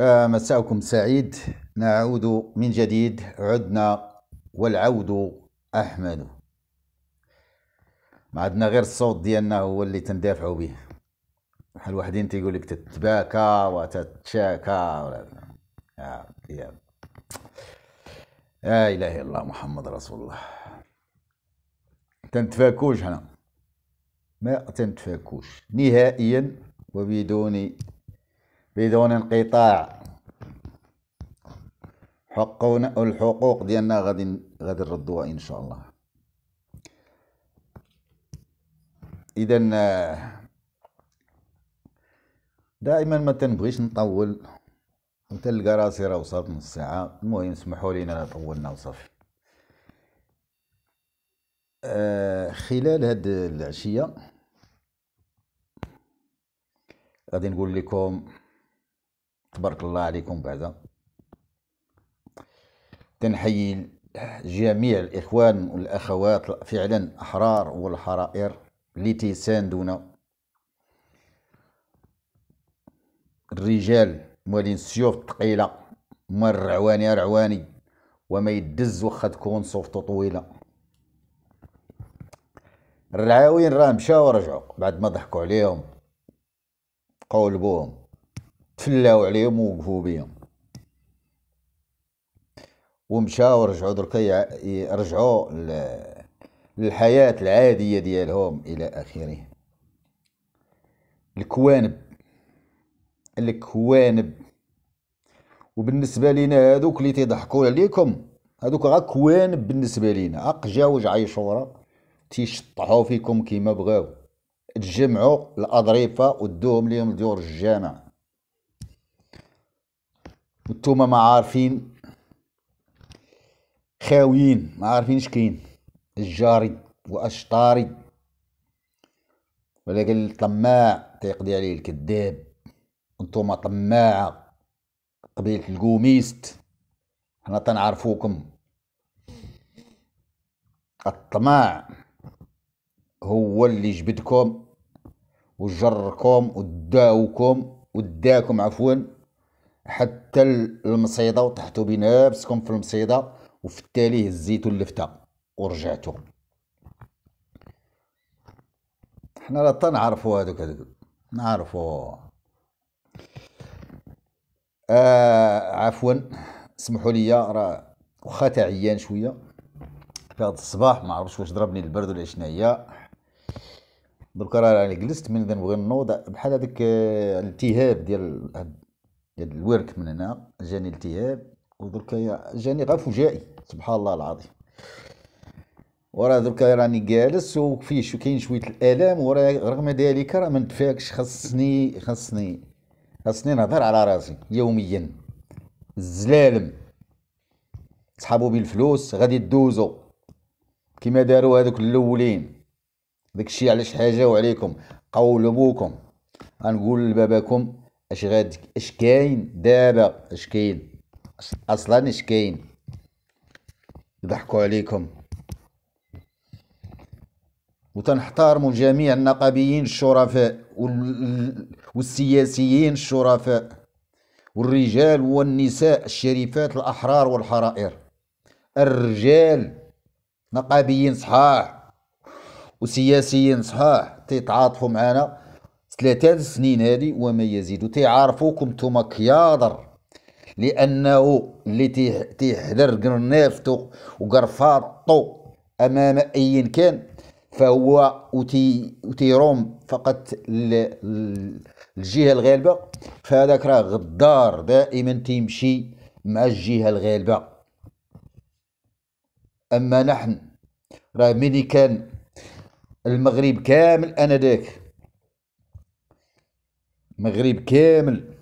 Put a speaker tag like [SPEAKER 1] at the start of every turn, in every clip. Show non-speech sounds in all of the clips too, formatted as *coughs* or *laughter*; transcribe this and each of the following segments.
[SPEAKER 1] آه، مساءكم سعيد نعود من جديد عدنا والعود أحمد ما عندنا غير الصوت ديالنا هو اللي تندافعوا به بحال واحدين تيقول لك تتباكى وتتشاكى ولا يا آه، يا لا اله الا الله محمد رسول الله تنتفاكوش هنا ما تنتفاكوش نهائيا وبدون بدون انقطاع حقونا الحقوق ديالنا غادي غادي نردوها ان شاء الله اذا دائما ما تنبغيش نطول وتلقى راسي راه وصلت نص ساعه المهم سمحوا لينا لا طولنا وصافي آه، خلال هاد العشيه غادي نقول لكم تبارك الله عليكم بعدا تنحيي جميع الإخوان والأخوات فعلا أحرار والحرائر اللي تيساندونا الرجال موالين السيوف الثقيلة مال الرعواني رعواني وما يدز وخا تكون صوفته طويلة الرعاوين راه مشاو ورجعوا بعد ما ضحكوا عليهم قولبوهم تفلاو عليهم ووقفوا بهم ومشاو رجعوا دركا رجعوا للحياة العادية ديالهم إلى آخره الكوانب الكوانب وبالنسبة لنا هذوك اللي تيضحكو عليكم هذوك غا كوانب بالنسبة لنا أقجاوج عيشورة تيشطحوا فيكم كيما بغاو تجمعوا الأضريفة ودوهم ليهم لدور الجامع وانتوما ما عارفين خاويين ما عارفين كاين الجاري واشطاري ولكن الطماع تيقضي عليه الكذاب انتوما طماعه قبيله القوميست حنا تنعرفوكم الطماع هو اللي جبدكم وجركم وداوكم وداكم عفوا حتى المصيده وطحتو بنفسكم في المصيده وفي التالي هزيتو اللفته ورجعتو حنا لا نعرفو هذوك هذوك نعرفوا آه عفوا سمحوا لي راه واخا عيان شويه في هذا الصباح ما عرفتش واش ضربني البرد ولا شنو هي درك راه جلست من نبغي نوض بحال هذاك آه، الالتهاب ديال الورك من هنا جاني التهاب ودركا جاني غا فجائي سبحان الله العظيم وراه دركا راني جالس وفيه شو كاين شويه الالام ورا رغم ذلك راه ما نتفاكش خصني خصني خصني نهضر على راسي يوميا الزلالم سحابوا بالفلوس غادي تدوزوا كيما داروا هذوك الاولين داكشي علاش حاجه وعليكم قولوا بوكم غنقول لباباكم اش غادي اش كاين دابا اش كاين اصلا اش كاين يضحكوا عليكم وتنحترموا جميع النقابيين الشرفاء والسياسيين الشرفاء والرجال والنساء الشريفات الأحرار والحرائر الرجال نقابيين صحاح وسياسيين صحاح تيتعاطفوا معنا ثلاثة سنين هذه وما يزيد تعرفوكم نتوما كياضر لأنه اللي تيحذر قرنافتو وقرفاطو أمام أي كان فهو وتي وتيروم فقط الجهة الغالبة فهذاك راه غدار دائما تيمشي مع الجهة الغالبة أما نحن راه ملي كان المغرب كامل أنذاك المغرب كامل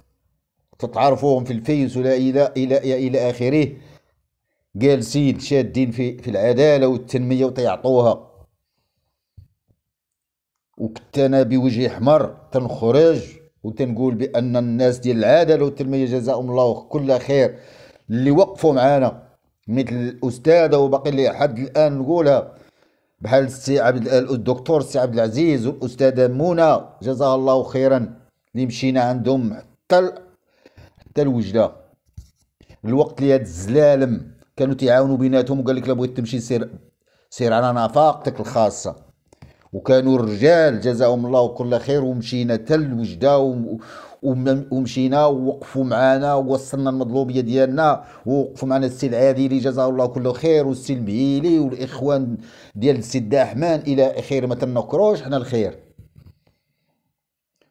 [SPEAKER 1] تتعرفوهم في الفيس ولا إلى إلى إلى, آخره جالسين شادين في في العدالة والتنمية وتيعطوها وكتنا أنا بوجهي حمر تنخرج وتنقول بأن الناس ديال العدالة والتنمية جزاهم الله كل خير اللي وقفوا معانا مثل الأستاذة وباقي لي حد الآن نقولها بحال السي عبد الدكتور السي عبد العزيز والاستاذه منى جزاها الله خيرا اللي مشينا عندهم حتى حتى الوجده الوقت اللي هاد الزلالم كانوا تيعاونوا بيناتهم وقال لك لا بغيت تمشي سير سير على نفاقتك الخاصه وكانوا الرجال جزاهم الله كل خير ومشينا حتى الوجده و... ومشينا ووقفوا معنا ووصلنا المطلوبيه ديالنا ووقفوا معنا السي العادي اللي جزاه الله كل خير والسي المهيلي والاخوان ديال السي الداحمان الى اخره ما تنكروش حنا الخير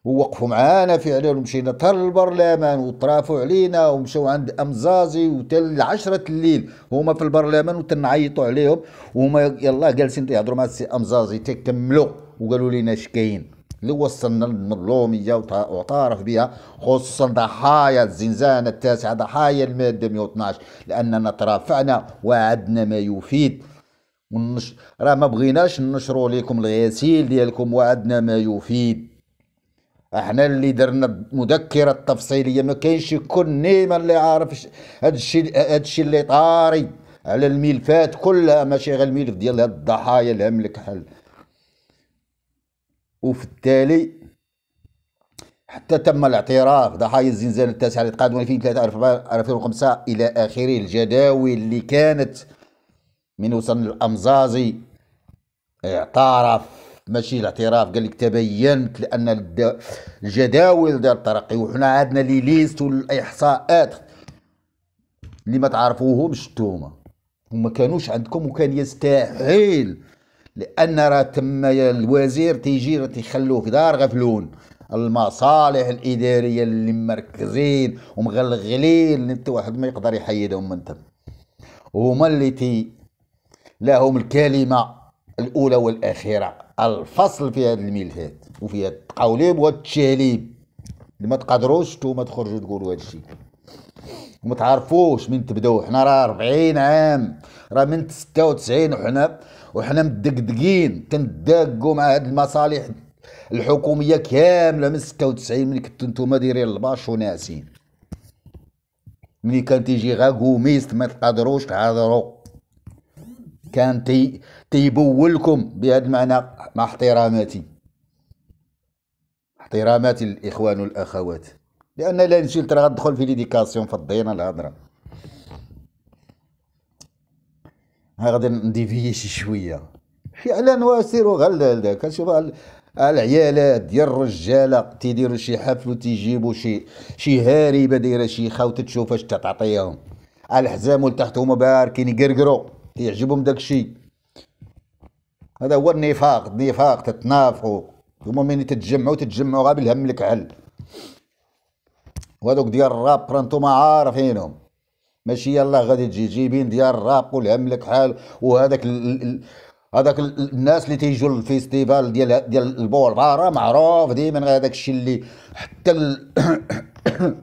[SPEAKER 1] ووقفوا معانا فعلا ومشينا تر البرلمان وطرافوا علينا ومشاو عند امزازي وتل العشرة الليل هما في البرلمان وتنعيطوا عليهم وهما يلاه جالسين يهضروا مع السي امزازي تكملوا وقالوا لنا اش كاين اللي وصلنا للمظلوميه واعترف بها خصوصا ضحايا الزنزانه التاسعه ضحايا الماده 112 لاننا ترافعنا وعدنا ما يفيد ونش... راه ما بغيناش ننشروا لكم الغسيل ديالكم وعدنا ما يفيد احنا اللي درنا مذكره تفصيليه ما كاينش كل نيما اللي عارف هادشي هادشي اللي طاري على الملفات كلها ماشي غير الملف ديال هاد الضحايا اللي عملك حل وفي التالي حتى تم الاعتراف ضحايا الزنزانة التاسعة اللي تقادموا 2003 2005 إلى آخره الجداول اللي كانت من وصل الأمزازي اعترف ماشي الاعتراف قال لك تبينت لان الجداول ديال الترقي وحنا عندنا لي ليست والاحصاءات اللي ما تعرفوهمش نتوما وما كانوش عندكم وكان يستحيل لان راه تما الوزير تيجي راه تيخلوه دار غفلون المصالح الاداريه اللي مركزين ومغلغلين اللي انت واحد ما يقدر يحيدهم من تم هما اللي تي لهم الكلمه الأولى والأخيرة الفصل في هذا الملهات وفي هذا التقاوليب والتشاليب اللي ما تقدروش نتوما تخرجوا تقولوا هذا الشيء وما تعرفوش من تبداو حنا راه 40 عام راه من 96 وحنا وحنا مدقدقين تنداقوا مع هاد المصالح الحكوميه كامله من 96 من كنتو نتوما دايرين الباش وناسين ملي كان تيجي غا كوميست ما تقدروش تهضروا كان تي تيبولكم بهذا المعنى مع احتراماتي احتراماتي الاخوان والاخوات لان لا نمشي راه غندخل في ليديكاسيون في الضينه الهضره ها غادي نديفيي شي شويه فعلا وسيروا غل داك شوف العيالات ديال الرجاله تيديروا شي حفل وتيجيبوا شي شي هاربه دايره شي خاوت تشوف اش تعطيهم الحزام والتحت هما باركين يقرقروا يعجبهم داك الشيء هذا هو النفاق النفاق تتنافقوا هما مين تتجمعوا تتجمعوا غير بالهم لك عل وهذوك ديال الراب راه نتوما عارفينهم ماشي يلا غادي تجي جيبين ديال الراب والهم لك حال وهذاك هذاك الناس اللي تيجوا للفيستيفال ديال ديال البول راه معروف ديما هذاك الشيء اللي حتى ال... *coughs*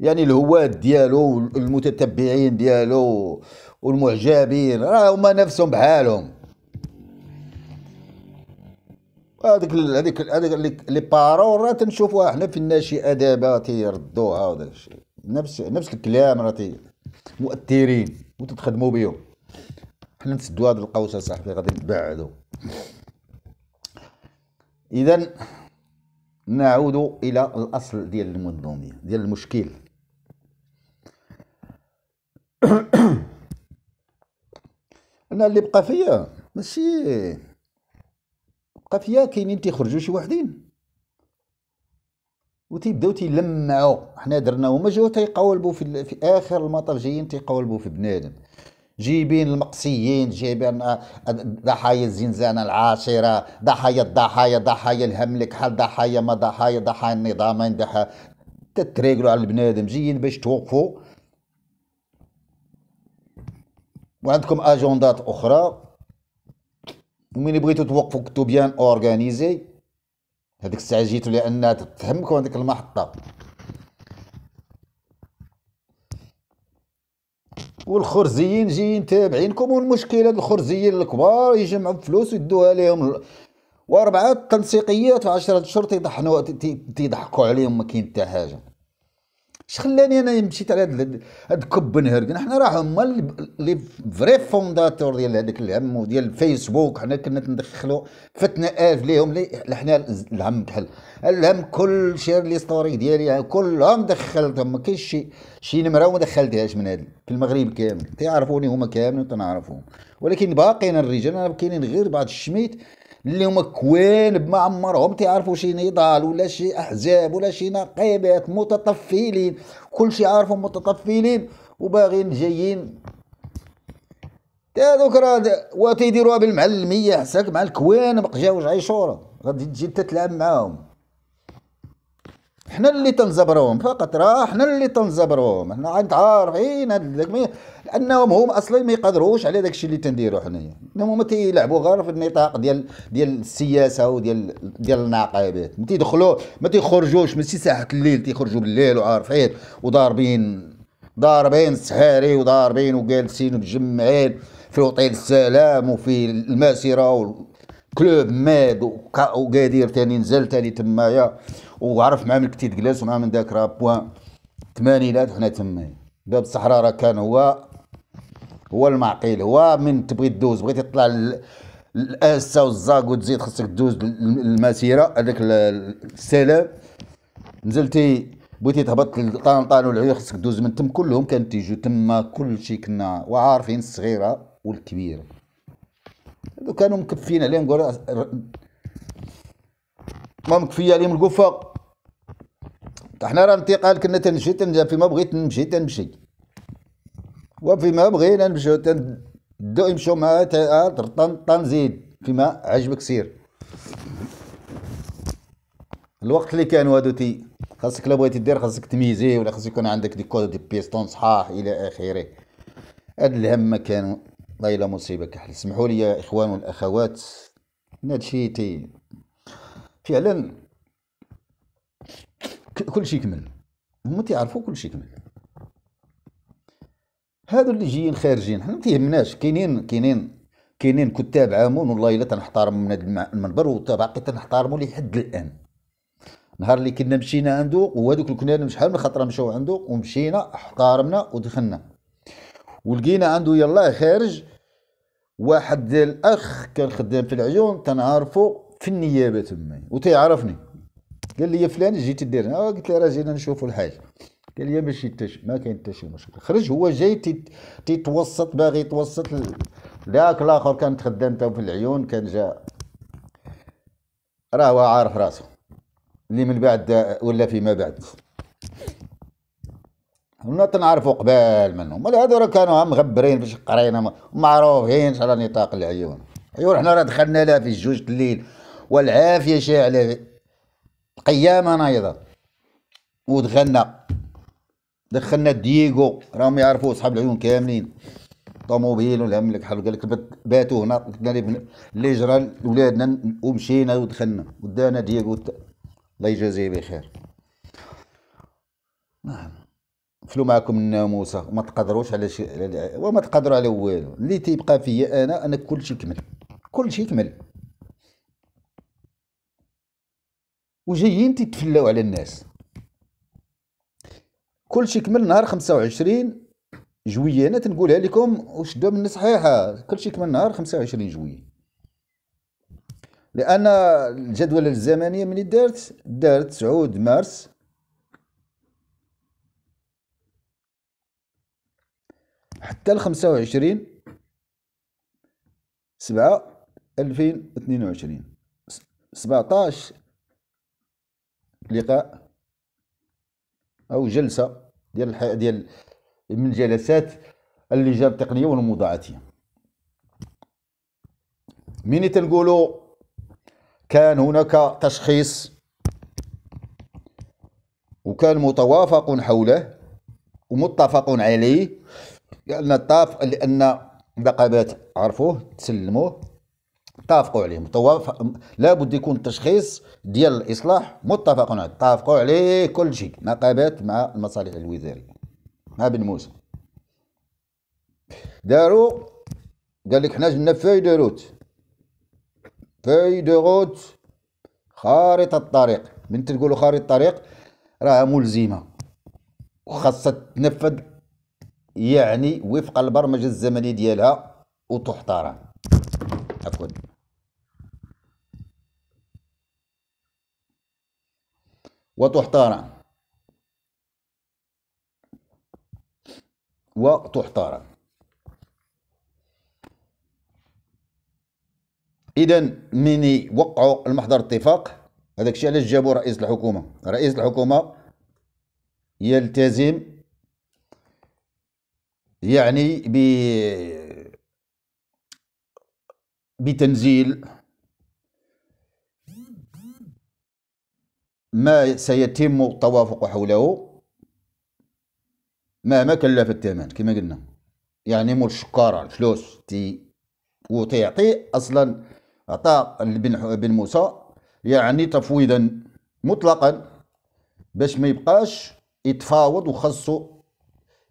[SPEAKER 1] يعني الهواة ديالو المتتبعين ديالو والمعجبين راه هما نفسهم بحالهم هذيك هذيك هذيك لي بارول راه تنشوفوها حنا في الناشئه دابا تيردوها وداك الشيء نفس نفس الكلام راه تي مؤثرين وتتخدموا بهم حنا نسدوا هذه القوس صاحبي غادي نتبعدوا اذا نعود الى الاصل ديال المنظوميه ديال المشكل *coughs* انا اللي بقى فيا ماشي بقى فيا كاينين تيخرجوا شي وحدين وتيبداو تيلمعوا حنا درنا هما جاو تيقولبوا في, في اخر المطاف جايين تيقولبوا في بنادم جايبين المقصيين جايبين آه، ضحايا الزنزانة العاشرة ضحايا الضحايا ضحايا الهملك حال ضحايا ما ضحايا ضحايا النظامين ضحايا تتريقلوا على البنادم جايين باش توقفوا وعندكم اجندات اخرى ومين بغيتو توقفوا كنتو بيان اورغانيزي هذيك الساعه جيتو لانها تفهمكم هذيك المحطه والخرزيين جايين تابعينكم والمشكله الخرزيين الكبار يجمعوا فلوس ويدوها لهم واربعه التنسيقيات وعشره الشرطه يضحكوا عليهم ما كاين حتى حاجه اش خلاني انا مشيت على هاد كب نهرقنا حنا راه هما لي فري فونداتور ديال هذاك الهم وديال الفيسبوك حنا كنا تندخلوا فتنا اف ليهم لي حنا الهم بحال الهم كل شير لي ستوري ديالي يعني كلهم دخلتهم ما كاينش شي شي نمره ما دخلتهاش من هاد في المغرب كامل تيعرفوني هما كاملين تنعرفهم ولكن باقيين الرجال انا كاينين غير بعض الشميت اللي هما كوانب ما عمرهم تيعرفوا شي نضال ولا شي احزاب ولا شي نقيبات متطفلين كل شي عارفهم متطفلين وباغين جايين تا دوك راه وتيديروها بالمعلميه حساك مع الكوانب قجاوج عيشوره غادي تجي تتلعب تلعب معاهم حنا اللي تنزبروهم فقط راه حنا اللي تنزبروهم حنا عند عارفين هاد لانهم هم اصلا ما يقدروش على داكشي اللي تنديرو حنايا ما تيلعبوا غير في النطاق ديال ديال السياسه وديال ديال النقابات ما تيدخلوا ما تيخرجوش ماشي ساعه الليل تيخرجوا بالليل وعارفين وضاربين ضاربين السهاري وضاربين وجالسين ومجمعين في وطيل السلام وفي المسيره كلوب ماد وكادير تاني نزل تاني تمايا وعرف معاه من كتيت كلاس ومعاه من ذاك راه بوان ثمانينات وحنا تمايا باب الصحراء راه كان هو هو المعقيل هو من تبغي تدوز بغيتي تطلع الاسا والزاك وتزيد خصك تدوز المسيره هذاك السلام نزلتي بغيتي تهبط لطنطان والعيون خصك دوز من تم كلهم كانت تيجوا تما كلشي كنا وعارفين الصغيره والكبيره هذو كانوا مكفين عليهم قولوا ما مكفيه عليهم القفه حنا راه انتقال كنا تنمشي تنجا فيما بغيت نمشي تنمشي وفيما بغينا نمشيو تندو يمشيو مع زيد فيما عجبك سير الوقت اللي كانوا هادو تي خاصك لا بغيتي دير خاصك تميزي ولا خاصك يكون عندك دي كود دي بيستون صحاح الى اخره هاد الهم ما كانوا الله لا مصيبه كحل اسمحوا لي يا اخوان والاخوات هادشي تي فعلا كل شي كمل هما تيعرفوا شي كمل هادو اللي جايين خارجين حنا ما تيهمناش كاينين كاينين كاينين كتاب عامون والله الا تنحترم من هذا المنبر وباقي تنحترمو لحد الان نهار اللي كنا مشينا عنده وهذوك اللي كنا شحال من خطره مشاو عنده ومشينا احترمنا ودخلنا ولقينا عنده يلا خارج واحد الاخ كان خدام في العيون تنعرفه في النيابه تما وتيعرفني قال لي يا فلان جيت دير قلت له راه جينا نشوفوا الحاجه قال لي ماشي تش... ما كاين حتى شي مشكل خرج هو جاي تيتوسط باغي يتوسط ذاك الاخر كان خدام في العيون كان جا راه هو عارف راسه اللي من بعد ولا فيما بعد كنا تنعرفوا قبال منهم ولا هذو راه كانوا مغبرين باش قرينا معروفين على نطاق العيون عيون أيوة، حنا راه دخلنا لها في الجوج الليل والعافيه شاعله القيامه نايضه ودخلنا دخلنا دييغو راهم يعرفوا صحاب العيون كاملين طوموبيل ولا ملك حل قال لك باتوا هنا قلنا لي اللي جرى لولادنا ومشينا ودخلنا ودانا دييغو الله يجازيه بخير نعم قفلوا معكم الناموسه وما تقدروش على شي وما تقدروا على والو اللي تيبقى فيا انا انا كلشي كمل كلشي كمل وجايين تيتفلاو على الناس كلشي كمل نهار 25 جويه انا تنقولها لكم وشدوها مني صحيحه كلشي كمل نهار 25 جويه لان الجدول الزمنيه من دارت دارت سعود مارس حتى ال 25 7 2022 17 لقاء او جلسه ديال الح... ديال من جلسات اللجان التقنيه والموضوعاتيه مين تنقولوا كان هناك تشخيص وكان متوافق حوله ومتفق عليه قالنا طاف لان العقبات عرفوه تسلموه اتفقوا عليه متوافق لابد يكون التشخيص ديال الاصلاح متفق عليه اتفقوا عليه كل شيء نقابات مع المصالح الوزاريه مع بن موسى داروا قال لك حنا جبنا فوي دو روت فوي دو روت خارطه الطريق من تقولوا خارطه الطريق راه ملزمه وخاصها تنفذ يعني وفق البرمجة الزمنية ديالها وتحترم أكون وتحترم وتحترم اذا من وقعوا المحضر اتفاق هذاك الشيء علاش جابوا رئيس الحكومه رئيس الحكومه يلتزم يعني ب بتنزيل ما سيتم التوافق حوله مهما كلف الثمن كما قلنا يعني مول الشكارة الفلوس تي وتيعطي أصلا أعطى بن بن موسى يعني تفويضا مطلقا باش ما يبقاش يتفاوض وخصو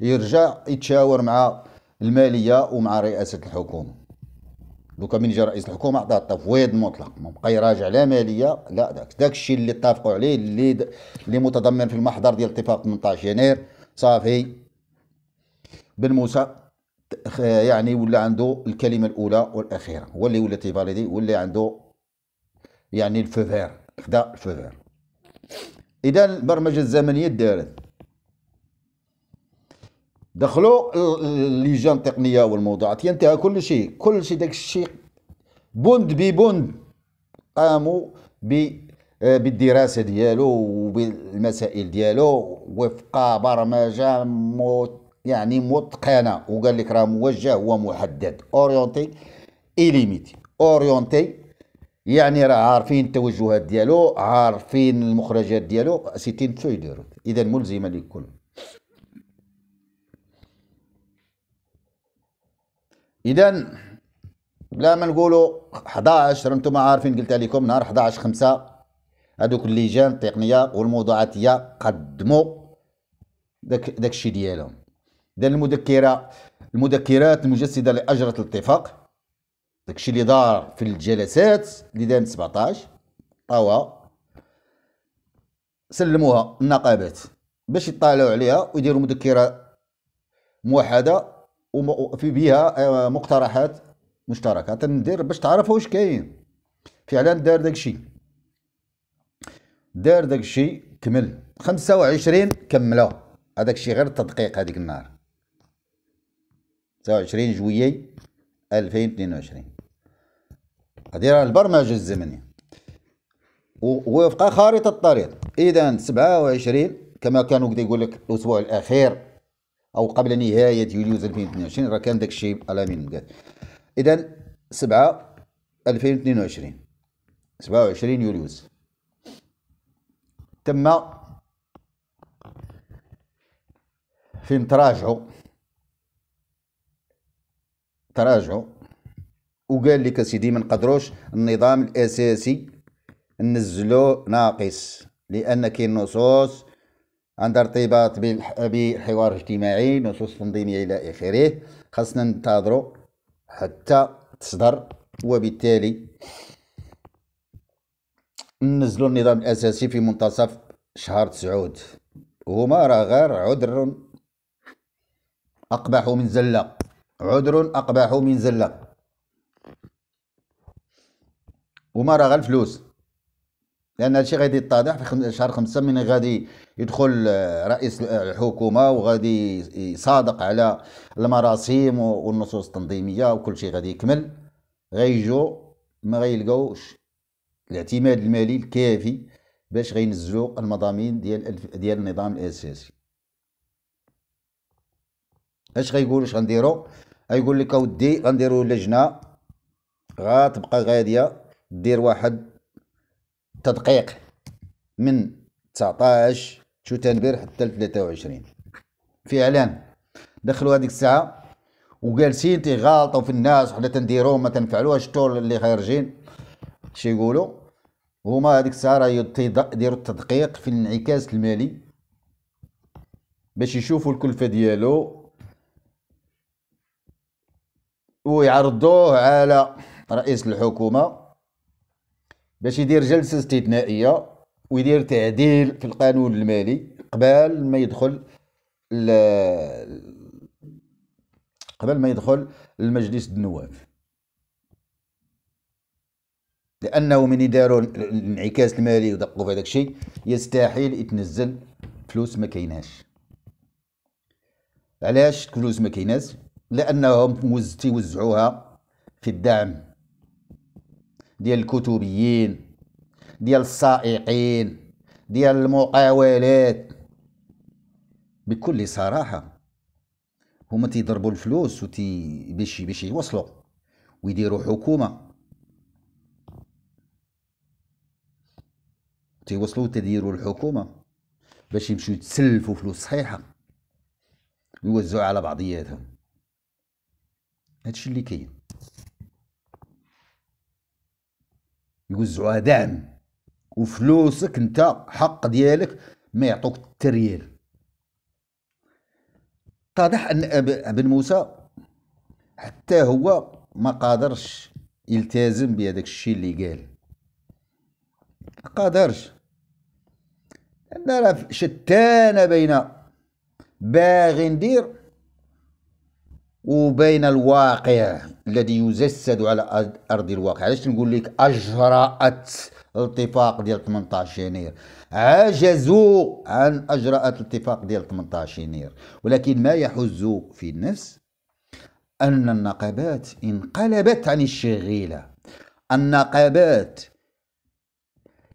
[SPEAKER 1] يرجع يتشاور مع الماليه ومع رئاسه الحكومه دوكا من جا رئيس الحكومه عطاه تفويض مطلق ما بقى يراجع لا ماليه لا داك داك الشيء اللي اتفقوا عليه اللي د... اللي متضمن في المحضر ديال اتفاق 18 يناير صافي بن موسى يعني ولا عنده الكلمه الاولى والاخيره هو اللي ولا تيفاليدي اللي عنده يعني الفوفير خدا الفوفير اذا البرمجه الزمنيه دارت دخلوا جون التقنيه والموضوعات ينتهى كل شيء كل شيء داك الشيء بند ببند قاموا ب آه، بالدراسه ديالو وبالمسائل ديالو وفق برمجه موت يعني متقنه وقال لك راه موجه ومحدد اورينتي اي ليميتي اورينتي يعني راه عارفين التوجهات ديالو عارفين المخرجات ديالو سيتين يديرو اذا ملزمه للكل اذا بلا ما نقولوا 11 انتم عارفين قلت لكم نهار 11 5 هذوك اللجان التقنيه والموضوعاتيه قدموا داك داك الشيء ديالهم اذا المذكره المذكرات المجسده لاجره الاتفاق داك الشيء اللي دار في الجلسات اللي دارت 17 طوا سلموها النقابات باش يطالعوا عليها ويديروا مذكره موحده وفي بها آه، مقترحات مشتركه تندير باش تعرف واش كاين فعلا دار داكشي دار داكشي كمل 25 كملوا هذاك الشيء غير التدقيق هذيك النهار 29 جويي 2022 هذه راه البرمجه الزمنيه ووفق خارطه الطريق اذا 27 كما كانوا يقول لك الاسبوع الاخير او قبل نهايه يوليو 2022 راه كان داك الشيء على من قال اذا 7 2022 27 يوليو تم في تراجعوا تراجعوا وقال لك سيدي ما نقدروش النظام الاساسي نزلو ناقص لان كاين نصوص عند ارتباط بحوار اجتماعي نصوص تنظيمية إلى آخره خاصنا ننتظر حتى تصدر وبالتالي ننزلوا النظام الأساسي في منتصف شهر تسعود وهما راه غير عذر أقبح من زلة عذر أقبح من زلة وما راه غير الفلوس لان هادشي غادي يتضح في شهر خمسة من غادي يدخل آه، رئيس آه، الحكومه وغادي يصادق على المراسيم والنصوص التنظيميه وكل شيء غادي يكمل غيجو ما غيلقاوش الاعتماد المالي الكافي باش غينزلوا المضامين ديال ديال النظام الاساسي اش غيقولوا اش غنديروا غيقول لك اودي غنديروا لجنه غتبقى غاديه دير واحد تدقيق من 19 شوتنبير حتى 23 فعلا دخلوا هذيك الساعه وجالسين تيغالطوا في الناس وحنا تنديروا ما تنفعلوهاش طول اللي خارجين شي يقولوا هما هذيك الساعه راه يديروا التدقيق في الانعكاس المالي باش يشوفوا الكلفه ديالو ويعرضوه على رئيس الحكومه باش يدير جلسه استثنائيه ويدير تعديل في القانون المالي قبل ما يدخل قبل ما يدخل المجلس النواب لانه من يداروا الانعكاس المالي ودقوا في هذاك الشيء يستحيل يتنزل فلوس ما كايناش علاش فلوس ما كايناش لانهم وزعوها في الدعم ديال الكتبيين ديال السائقين ديال المقاولات بكل صراحه هما تيضربوا الفلوس وتي باش باش يوصلوا ويديروا حكومه تيوصلوا تديروا الحكومه باش يمشيو يتسلفوا فلوس صحيحه ويوزعوا على بعضياتهم هادشي اللي كاين يوزعوها دعم وفلوسك انت حق ديالك ما يعطوك التريال اتضح ان ابن موسى حتى هو ما قادرش يلتزم بهذاك الشيء اللي قال ما قادرش لان راه شتان بين باغي ندير وبين الواقع الذي يجسد على ارض الواقع علاش نقول لك اجرات الاتفاق ديال 18 يناير عجزوا عن اجراءات الاتفاق ديال 18 يناير ولكن ما يحز في النفس ان النقابات انقلبت عن الشغيله النقابات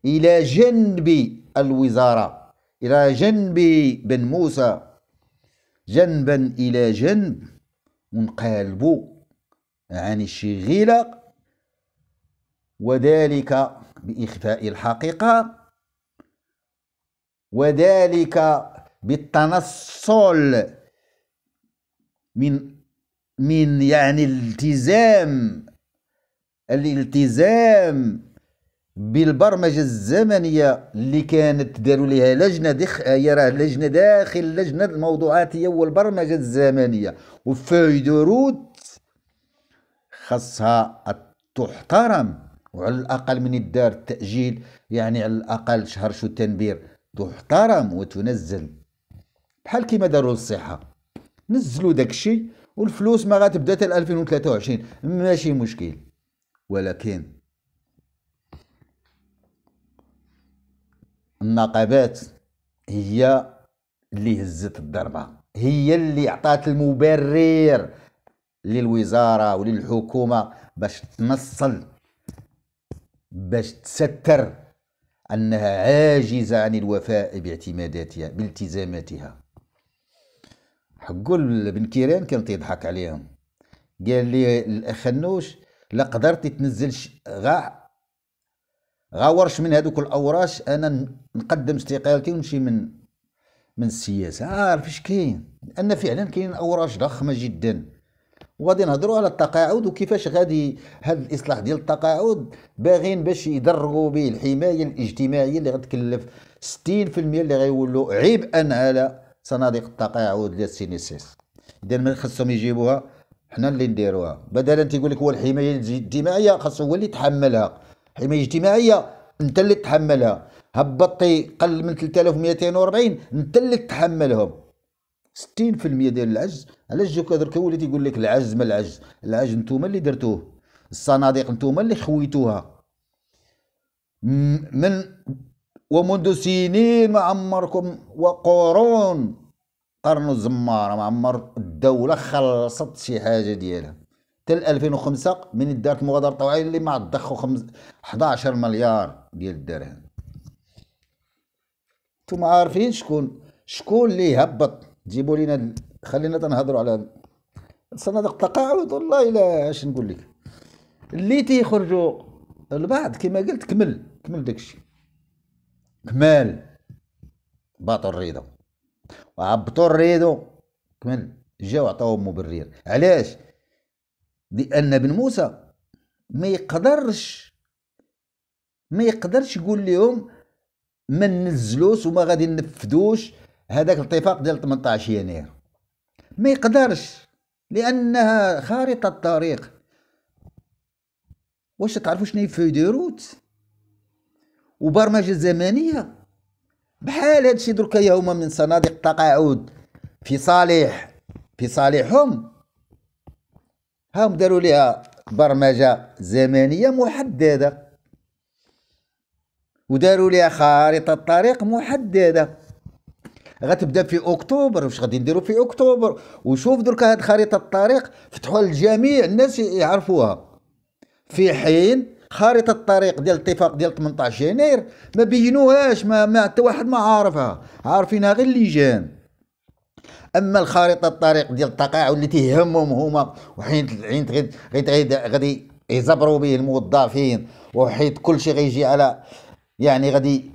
[SPEAKER 1] الى جنب الوزاره الى جنب بن موسى جنبا الى جنب ونقلبو عن الشغيلة وذلك بإخفاء الحقيقة وذلك بالتنصل من من يعني الالتزام الالتزام بالبرمجه الزمنيه اللي كانت داروا لها لجنه دخ... راه لجنه داخل لجنه الموضوعاتيه والبرمجه الزمنيه وفي دروت خاصها تحترم وعلى الأقل من الدار التأجيل يعني على الأقل شهر شو تنبير تحترم وتنزل بحال كيما داروا الصحة نزلوا داكشي والفلوس ما غتبدا حتى 2023 ماشي مشكل ولكن النقابات هي اللي هزت الضربه هي اللي عطات المبرر للوزاره وللحكومه باش تنصل باش تستر انها عاجزه عن الوفاء باعتماداتها بالتزاماتها حقول بن كيران كان تيضحك عليهم قال لي الاخ النوش لا قدرت تنزلش غاع غا ورش من هذوك الاوراش انا نقدم استقالتي ونمشي من من السياسه آه، عارف اش كاين لان فعلا كاين اوراش ضخمه جدا وغادي نهضروا على التقاعد وكيفاش غادي هذا الاصلاح ديال التقاعد باغيين باش يدرغوا به الحمايه الاجتماعيه اللي غتكلف 60% اللي غيولوا عبئا على صناديق التقاعد ديال السينيسيس اذا من خصهم يجيبوها حنا اللي نديروها بدلا تيقول لك هو الحمايه الاجتماعيه خاصو هو اللي يتحملها الحمايه الاجتماعيه انت اللي تحملها هبطي قل من 3240 انت اللي تتحملهم 60% ديال العجز علاش جوك هذاك وليت يقول لك العجز ما العجز العجز نتوما اللي درتوه الصناديق نتوما اللي خويتوها من ومنذ سنين ما عمركم وقرون قرن الزمارة ما عمر الدولة خلصت شي حاجة ديالها حتى 2005 من دارت مغادرة الطوعية اللي مع الضخ 11 مليار ديال الدرهم انتم عارفين شكون شكون اللي هبط جيبوا لينا خلينا تنهضروا على صناديق التقاعد والله الا اش نقول لك اللي تيخرجوا البعض كما قلت كمل كمل داكشي كمال باطو الريضه وعبطوا الريضه كمل جاو عطاوهم مبرر علاش لان بن موسى ما يقدرش ما يقدرش يقول لهم ما نزلوش وما غادي ننفذوش هذاك الاتفاق ديال 18 يناير ما يقدرش لانها خارطه الطريق واش تعرفوا شنو في ديروت وبرمجه زمنيه بحال هادشي دركا يا هما من صناديق التقاعد في صالح في صالحهم هاهم داروا ليها برمجه زمنيه محدده وداروا ليها خارطه طريق محدده غتبدا في اكتوبر واش غادي نديروا في اكتوبر وشوف درك هاد خريطه الطريق فتحوها للجميع الناس يعرفوها في حين خريطه الطريق ديال الاتفاق ديال 18 يناير ما بينوهاش ما حتى واحد ما عارفها عارفينها غير اللجان اما الخريطه الطريق ديال التقاعد اللي تيهمهم هما وحين عين غير غادي يزبروا به الموظفين وحيت كل شيء غيجي على يعني غادي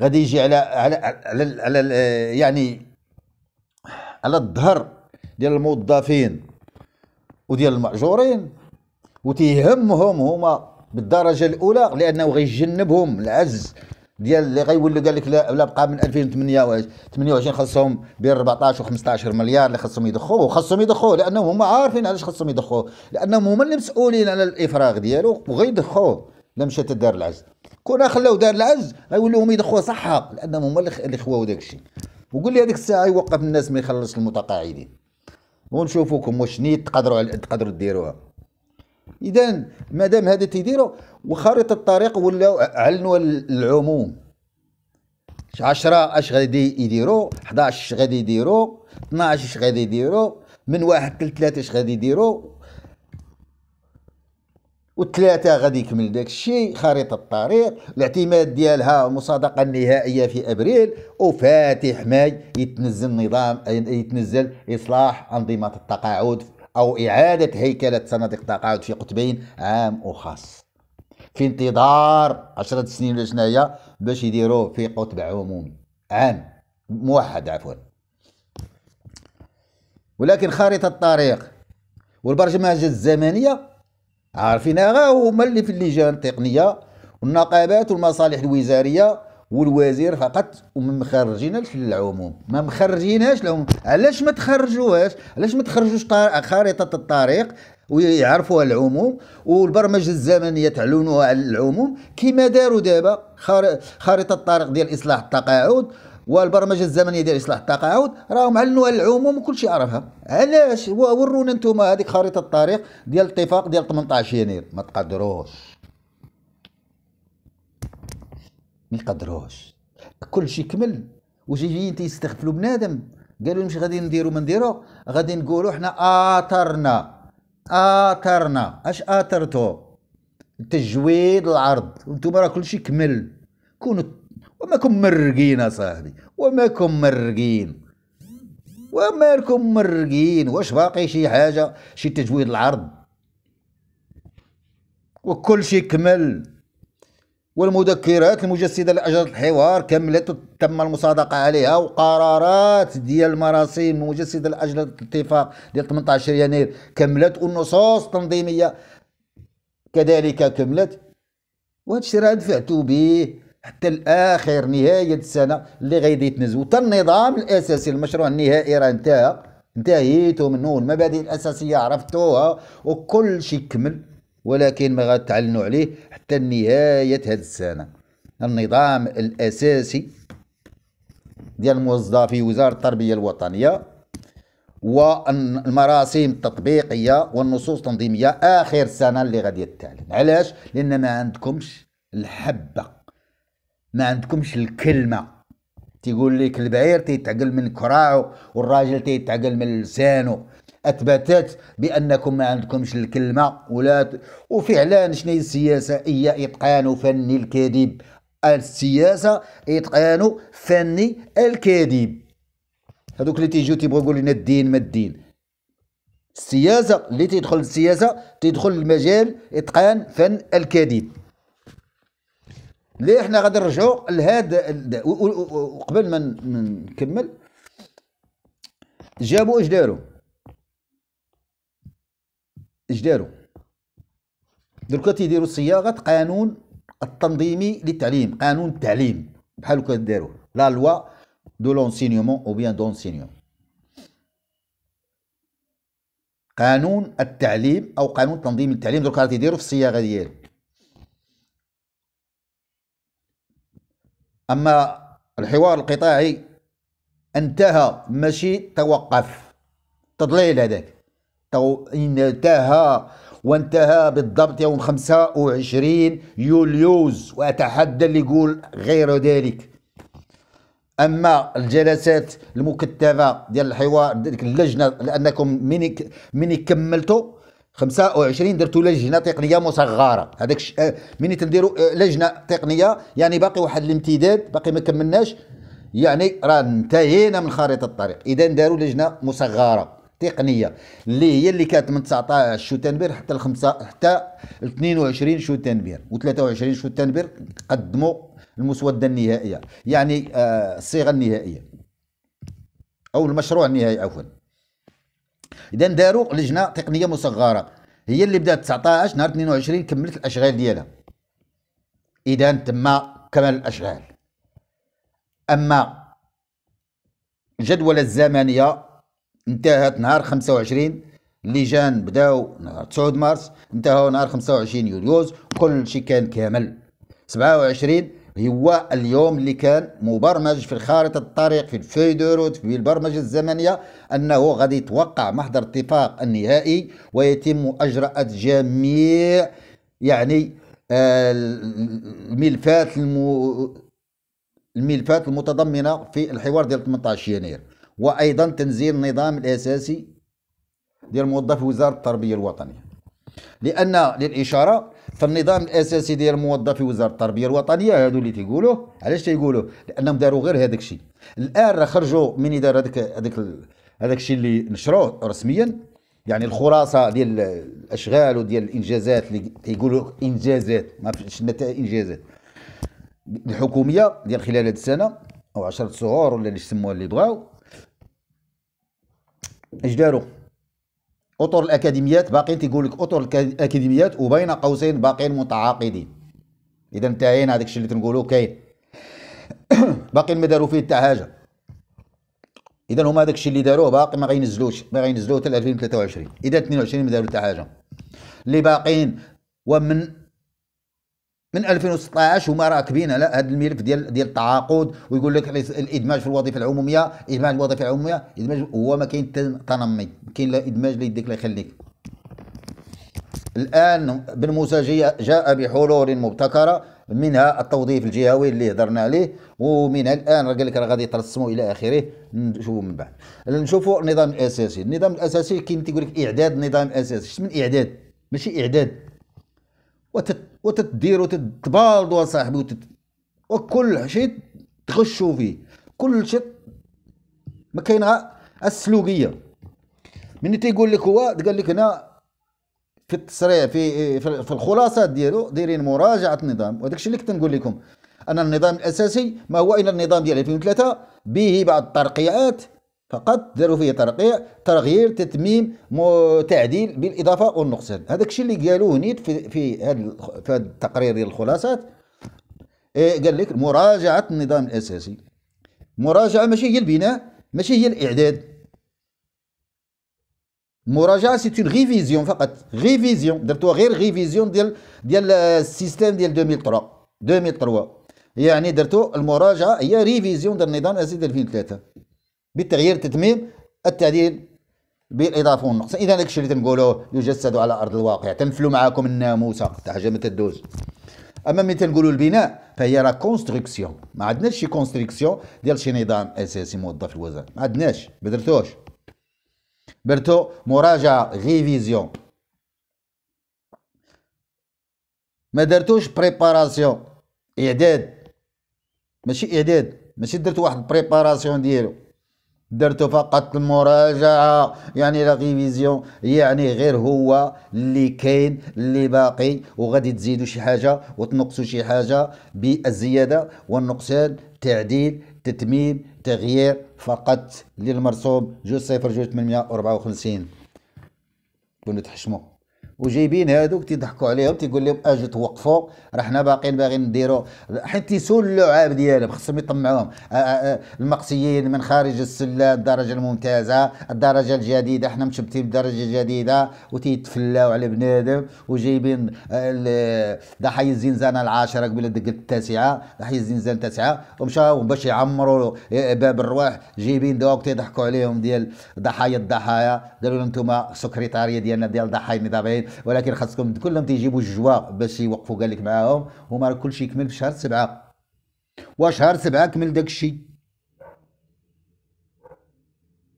[SPEAKER 1] غادي يجي على على على, على يعني على الظهر ديال الموظفين وديال المأجورين وتيهمهم هما بالدرجه الاولى لانه غيجنبهم العز ديال اللي غيولوا قال لك لا, لا بقى من 28 خاصهم بين 14 و 15 مليار اللي خاصهم يدخوه وخاصهم يدخوه لانهم هما عارفين علاش خاصهم يدخوه لانهم هما اللي مسؤولين على الافراغ ديالو وغيدخوه مشات دار العز كون خلاو دار العز غيولوا هما يدخلوا صحه لانهم هما اللي خواو داك الشيء وقول لي هذيك الساعه يوقف الناس ما يخلص المتقاعدين ونشوفوكم واش نيت تقدروا على تقدروا ديروها اذا مادام هذا تيديروا وخارطه الطريق ولاو علنوا العموم 10 اش غادي يديروا 11 اش غادي يديروا 12 اش غادي يديروا من واحد لثلاثة اش غادي يديروا والثلاثة غادي يكمل داك الشيء خريطة الطريق الاعتماد ديالها المصادقة النهائية في أبريل وفاتح ماي يتنزل نظام يتنزل إصلاح أنظمة التقاعد أو إعادة هيكلة صناديق التقاعد في قطبين عام وخاص في انتظار عشرة سنين ولا شناهي باش يديروه في قطب عمومي عام موحد عفوا ولكن خريطة الطريق والبرمجة الزمنية عارفين عارفينها هما اللي في اللجان التقنيه والنقابات والمصالح الوزاريه والوزير فقط وما مخرجيناش للعموم ما مخرجيناش لهم علاش ما تخرجوهاش علاش ما تخرجوش خريطه الطريق ويعرفوها العموم والبرمجه الزمنيه تعلنوها على العموم كما داروا دابا خريطه الطريق ديال اصلاح التقاعد والبرمجه الزمنيه ديال اصلاح التقاعد راهم العموم وكل شيء عرفها علاش ورونا انتم هذيك خريطه الطريق ديال الاتفاق ديال 18 يناير ما تقدروش ما يقدروش كل شيء كمل وجايين تيستغفلوا بنادم قالوا مش غادي نديروا ما نديروا غادي نقولوا حنا اثرنا اثرنا اش اثرتو تجويد العرض وانتم راه كل شيء كمل كونوا وماكم مرقين يا صاحبي وماكم مرقين ومالكم مرقين واش باقي شي حاجه شي تجويد العرض وكل شيء كمل والمذكرات المجسده لاجل الحوار كملت تم المصادقه عليها وقرارات ديال المراسيم المجسده لاجل الاتفاق ديال 18 يناير كملت والنصوص التنظيميه كذلك كملت وهذا الشيء راه دفعتوا به حتى لاخر نهايه السنه اللي غادي يتنزو حتى النظام الاساسي المشروع النهائي راه انتهى انتهيتو منه المبادئ الاساسيه عرفتوها وكل شيء كمل ولكن ما غتعلنوا عليه حتى نهايه هذه السنه النظام الاساسي ديال الموظفين وزاره التربيه الوطنيه والمراسيم التطبيقيه والنصوص التنظيميه اخر سنه اللي غادي تعلن علاش لان ما عندكمش الحبه ما عندكمش الكلمه تيقول لك البعير تيتعقل من كراعه والراجل تيتعقل من لسانه اثبتت بانكم ما عندكمش الكلمه ولا ت... وفعلا شنو السياسه هي اتقان فن الكذب السياسه اتقان فن الكذب هذوك اللي تيجيو تيبغيو يقولوا لنا الدين ما الدين السياسه اللي تيدخل السياسه تيدخل المجال اتقان فن الكذب ليه احنا غادي نرجعوا لهذا وقبل ما نكمل جابوا اش داروا اش داروا دركا تيديروا صياغه قانون التنظيمي للتعليم قانون التعليم بحال هكا داروا لا لوا دو لونسينيومون او بيان دونسينيوم قانون التعليم او قانون تنظيم التعليم دركا تيديروا في الصياغه ديالو أما الحوار القطاعي انتهى ماشي توقف تضليل هذاك تو انتهى وانتهى بالضبط يوم 25 يوليوز واتحدى اللي يقول غير ذلك اما الجلسات المكتبه ديال الحوار ديك اللجنه لانكم من من كملتوا 25 درتو لجنه تقنيه مصغره هذاك آه، ملي تنديروا آه، لجنه تقنيه يعني باقي واحد الامتداد باقي ما كملناش يعني راه انتهينا من خريطه الطريق اذا داروا لجنه مصغره تقنيه اللي هي اللي كانت من 19 شوتنبير حتى الخمسة حتى 22 شوتنبير و23 شوتنبير قدموا المسوده النهائيه يعني آه، الصيغه النهائيه او المشروع النهائي عفوا اذا داروا لجنه تقنيه مصغره هي اللي بدات 19 نهار 22 كملت الاشغال ديالها اذا تم كمال الاشغال اما الجدولة الزمنية انتهت نهار 25 اللجان بداو نهار 9 مارس انتهوا نهار 25 يوليوز كل شيء كان كامل 27 هو اليوم اللي كان مبرمج في الخارطة الطريق في الفوي دو في البرمجة الزمنية أنه غادي يتوقع محضر اتفاق النهائي ويتم أجراء جميع يعني آه، الملفات الملفات المتضمنة في الحوار ديال 18 يناير وأيضا تنزيل النظام الأساسي ديال موظف وزارة التربية الوطنية لان للاشاره فالنظام الاساسي ديال موظفي وزاره التربيه الوطنيه هادو اللي تيقولوه علاش تيقولوه لانهم داروا غير هذاك الشيء الان راه خرجوا من دار هذاك هذاك هذاك الشيء اللي نشروه رسميا يعني الخلاصه ديال الاشغال وديال الانجازات اللي تيقولوا انجازات ما فيش انجازات الحكوميه ديال خلال هذه السنه او 10 شهور ولا اللي يسموها اللي بغاو اش داروا اطر الاكاديميات باقيين تيقول لك اطر الاكاديميات وبين قوسين باقيين متعاقدين اذا انتهينا هذاك الشيء اللي تنقولوه كاين *coughs* باقيين ما داروا فيه حتى حاجه اذا هما هذاك الشيء اللي داروه باقي ما غينزلوش ما غينزلوه حتى 2023 اذا 22 ما داروا حتى حاجه اللي باقيين ومن من 2016 هما راكبين على هذا الملف ديال ديال التعاقد ويقول لك الادماج في الوظيفه العموميه ادماج الوظيفه العموميه ادماج هو ما كاين تنمي ما كاين لا ادماج لا يديك لا يخليك الان بن موسى جاء بحلول مبتكره منها التوظيف الجهوي اللي هضرنا عليه ومنها الان قال لك راه غادي يترسموا الى اخره نشوفوا من بعد نشوفوا النظام الاساسي النظام الاساسي كاين تيقول لك اعداد النظام الاساسي شنو من اعداد ماشي اعداد وتت وتدير وتتبالضوا صاحبي وتت... وكل شيء تغشوا فيه كل شيء ما كاين غير السلوكيه من تيقول لك هو قال لك هنا في التسريع في في الخلاصات ديالو دايرين مراجعه النظام وهذاك الشيء اللي كنت نقول لكم ان النظام الاساسي ما هو الا النظام ديال 2003 به بعض الترقيعات فقط داروا فيه ترقيع تغيير تتميم تعديل بالاضافه والنقصان هذاك الشيء اللي قالوه نيت في في هذا في هذا التقرير ديال الخلاصات إيه قال لك مراجعه النظام الاساسي مراجعه ماشي هي البناء ماشي هي الاعداد مراجعه سي اون ريفيزيون فقط ريفيزيون درتوها غير ريفيزيون ديال ديال السيستيم ديال 2003 2003 يعني درتو المراجعه هي ريفيزيون ديال النظام الاساسي ديال 2003 بالتغيير تتميم التعديل بالاضافه والنقص اذا داك الشيء اللي تنقولوه يجسد على ارض الواقع تنفلو معاكم الناموسه حتى حاجه ما تدوز اما ملي تنقولوا البناء فهي راه كونستركسيون ما عندناش شي كونستركسيون ديال شي نظام اساسي موظف الوزارة ما عندناش ما درتوش درتو مراجعه ريفيزيون ما درتوش بريباراسيون اعداد ماشي اعداد ماشي درت واحد البريباراسيون ديالو درت فقط المراجعة يعني لا ريفيزيون يعني غير هو اللي كاين اللي باقي وغادي تزيدوا شي حاجة وتنقصوا شي حاجة بالزيادة والنقصان تعديل تتميم تغيير فقط للمرسوم جوج صفر جوج 854 كونوا تحشموا وجايبين هادوك تيضحكوا عليهم تيقول لهم اجوا آه، توقفوا رحنا باقيين باغيين نديروا حيت تيسول اللعاب ديالهم خصهم يطمعوهم آه، آه، المقصيين من خارج السله الدرجه الممتازه الدرجه الجديده حنا مشبتين بالدرجه الجديده وتيتفلاو على بنادم وجايبين ضحايا الزنزانه العاشره قبل دق التاسعه ضحايا الزنزانه التاسعه ومشاو باش يعمروا باب الرواح جايبين دوك تيضحكوا عليهم ديال ضحايا الضحايا قالوا لهم انتم السكرتاريه ديالنا ديال ضحايا النظامين ولكن خاصكم كلهم تيجيبوا الجوا باش يوقفوا قال لك معاهم هما راه كلشي كمل في شهر سبعه وشهر سبعه كمل داك الشيء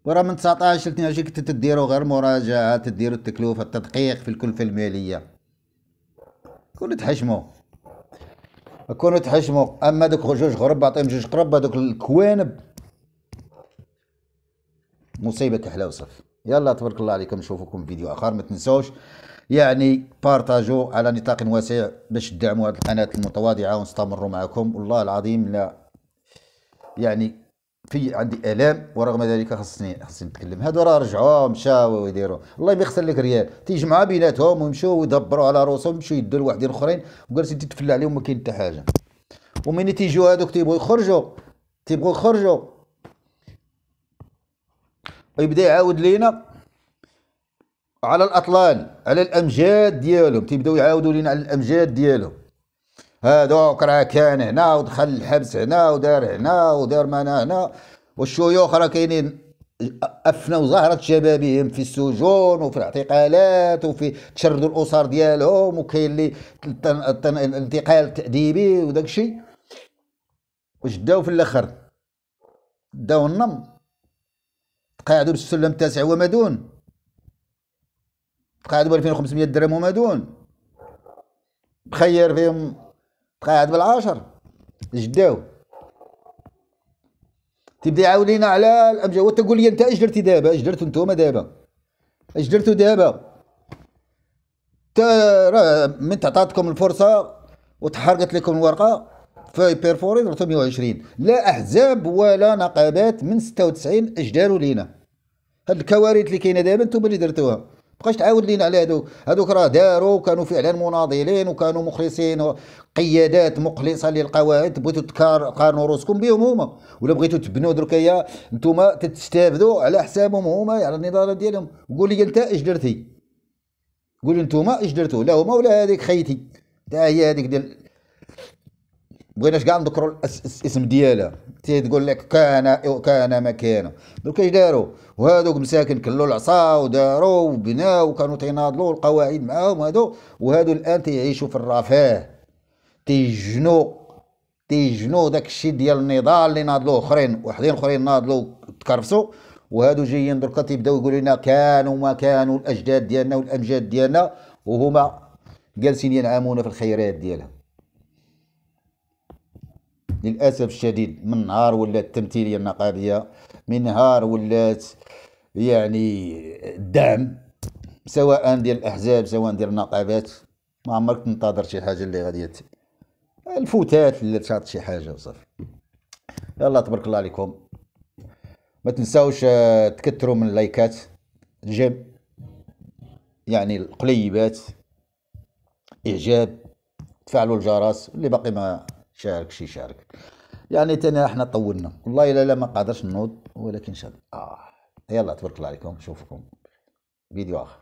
[SPEAKER 1] وراه من 19 ل 22 كنت تديروا غير مراجعه تديروا التكلفه التدقيق في الكلفه الماليه كونوا تحشموا كونوا تحشموا اما دوك جوج غرب عطيهم جوج قرب هذوك الكوانب مصيبه كحله وصف يلا تبارك الله عليكم نشوفكم فيديو اخر ما تنسوش يعني بارتاجو على نطاق واسع باش تدعموا هذه القناه المتواضعه ونستمروا معكم والله العظيم لا يعني في عندي الام ورغم ذلك خصني خصني نتكلم هادو راه رجعوا مشاو ويديروا الله ما يخسر لك ريال تيجمعوا بيناتهم ويمشوا ويدبروا على روسهم يمشوا يدوا لواحدين اخرين وجالسين تتفلى عليهم ما كاين حتى حاجه ومين تيجيو هادوك تيبغوا يخرجوا تيبغوا يخرجوا ويبدا يعاود لينا على الاطلال على الامجاد ديالهم تيبداو يعاودوا لينا على الامجاد ديالهم هذوك راه كان هنا ودخل الحبس هنا ودار هنا ودار مانا هنا والشيوخ راه كاينين افنوا زهره شبابهم في السجون وفي الاعتقالات وفي تشردوا الاسر ديالهم وكاين اللي الانتقال التاديبي وداك الشيء واش داو في الاخر داو النم تقاعدوا بالسلم التاسع وما دون تقاعد ب 2500 درهم وما دون بخير فيهم تقاعد بالعشر جداو تبدا يعاونينا على الامجاد وتقول لي انت اش درتي دابا اش درتو نتوما دابا اش درتو دابا من تعطاتكم الفرصه وتحرقت لكم الورقه في بيرفوري درتو 120 لا احزاب ولا نقابات من 96 اش داروا لينا هاد الكوارث اللي كاينه دابا نتوما اللي درتوها بقاش تعاود لينا على هذوك هذوك راه داروا كانوا فعلا مناضلين وكانوا مخلصين قيادات مخلصه للقواعد بغيتوا تقارنوا روسكم بهم هما ولا بغيتوا تبنوا دركايا انتم تستافدوا على حسابهم هما على يعني النضال ديالهم قول لي انت اش درتي قول انتم اش درتو لا هما ولا هذيك خيتي تاع هي هذيك ديال بغيناش كاع نذكروا الاسم ديالها تيجي تقول لك كان كان كان درك اش داروا وهذوك مساكن كلوا العصا وداروا وبناو وكانوا تيناضلوا القواعد معاهم هادو وهادو الان تيعيشوا في الرفاه تيجنوا تيجنوا داك الشيء ديال النضال اللي ناضلوه اخرين وحدين اخرين ناضلوا تكرفسوا وهادو جايين دركا تيبداو يقولوا لنا كانوا ما كانوا الاجداد ديالنا والامجاد ديالنا وهما جالسين ينعمونا في الخيرات ديالهم للاسف الشديد من نهار ولات التمثيليه النقابيه من نهار ولات يعني الدعم سواء ديال الاحزاب سواء ديال النقابات ما عمرك تنتظر شي حاجه اللي غادي الفوتات اللي تشاط شي حاجه وصافي يلا تبارك الله عليكم ما تنساوش آه، تكثروا من اللايكات الجيم يعني القليبات اعجاب تفعلوا الجرس اللي باقي ما شارك شي شارك يعني تاني احنا طولنا والله الا لا ما قادرش نوض ولكن شاد اه يلا تبارك الله عليكم نشوفكم فيديو اخر